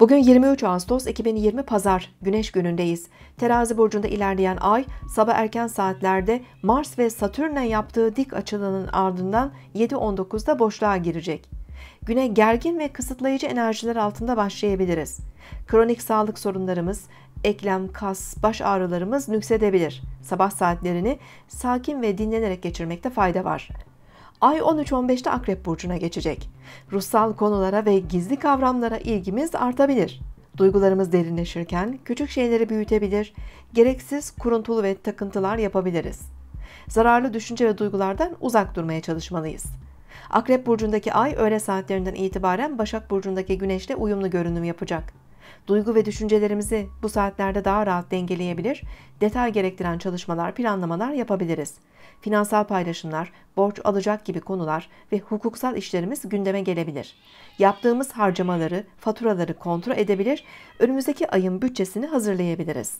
Bugün 23 Ağustos 2020 Pazar Güneş günündeyiz. Terazi burcunda ilerleyen ay sabah erken saatlerde Mars ve Satürn'le yaptığı dik açılının ardından 7.19'da boşluğa girecek. Güne gergin ve kısıtlayıcı enerjiler altında başlayabiliriz. Kronik sağlık sorunlarımız, eklem, kas, baş ağrılarımız nüksedebilir. Sabah saatlerini sakin ve dinlenerek geçirmekte fayda var. Ay 13-15'te Akrep Burcu'na geçecek. Ruhsal konulara ve gizli kavramlara ilgimiz artabilir. Duygularımız derinleşirken küçük şeyleri büyütebilir, gereksiz kuruntulu ve takıntılar yapabiliriz. Zararlı düşünce ve duygulardan uzak durmaya çalışmalıyız. Akrep Burcu'ndaki ay öğle saatlerinden itibaren Başak Burcu'ndaki güneşle uyumlu görünüm yapacak. Duygu ve düşüncelerimizi bu saatlerde daha rahat dengeleyebilir, detay gerektiren çalışmalar, planlamalar yapabiliriz. Finansal paylaşımlar, borç alacak gibi konular ve hukuksal işlerimiz gündeme gelebilir. Yaptığımız harcamaları, faturaları kontrol edebilir, önümüzdeki ayın bütçesini hazırlayabiliriz.